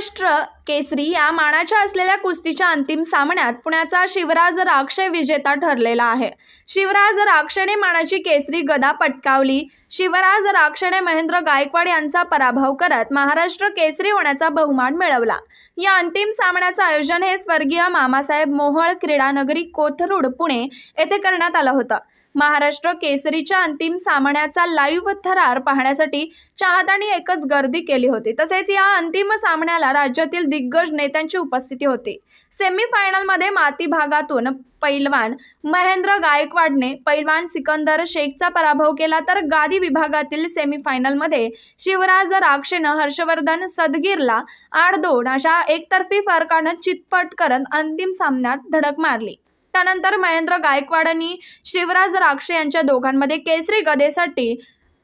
महाराष्ट्र केसरी या मानाच्या असलेल्या कुस्तीच्या अंतिम सामन्यात पुण्याचा शिवराज राक्षे विजेता ठरलेला आहे शिवराज राक्षेने मानाची केसरी गदा पटकावली शिवराज राक्षेने महेंद्र गायकवाड यांचा पराभव करत महाराष्ट्र केसरी होण्याचा बहुमान मिळवला या अंतिम सामन्याचं आयोजन हे स्वर्गीय मामासाहेब मोहळ क्रीडा कोथरूड पुणे येथे करण्यात आलं होतं महाराष्ट्र केसरीच्या अंतिम सामन्याचा लाईव्ह थरार पाहण्यासाठी चाहत्यांनी एकच गर्दी केली होती तसेच या अंतिम सामन्याला राज्यातील दिग्गज नेत्यांची उपस्थिती होती सेमीफायनलमध्ये माती भागातून पैलवान महेंद्र गायकवाडने पैलवान सिकंदर शेखचा पराभव केला तर गादी विभागातील सेमीफायनलमध्ये शिवराज राक्षेनं हर्षवर्धन सदगीरला आठ दोन अशा एकतर्फी फरकानं चितपट करत अंतिम सामन्यात धडक मारली त्यानंतर महेंद्र गायकवाड आणि शिवराज राक्षे यांच्या दोघांमध्ये केसरी गदेसाठी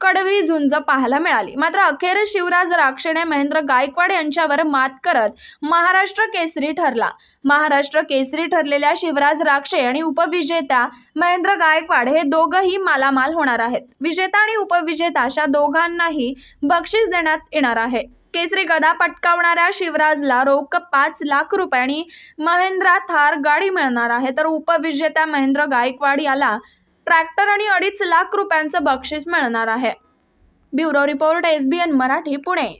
कडवी झुंज पाहायला मिळाली मात्र अखेर शिवराज राक्षेने महेंद्र गायकवाड यांच्यावर मात करत महाराष्ट्र केसरी ठरला महाराष्ट्र केसरी ठरलेल्या शिवराज राक्षे आणि उपविजेता महेंद्र गायकवाड हे दोघंही मालामाल होणार आहेत विजेता आणि उपविजेता अशा दोघांनाही बक्षीस देण्यात येणार आहे केसरी गदा पटकावणाऱ्या शिवराजला रोख पाच लाख रुपयांनी महेंद्रा थार गाडी मिळणार आहे तर उपविजेत्या महेंद्र गायकवाड याला ट्रॅक्टर आणि अडीच लाख रुपयांचं बक्षीस मिळणार आहे bureau report SBN Marathi Pune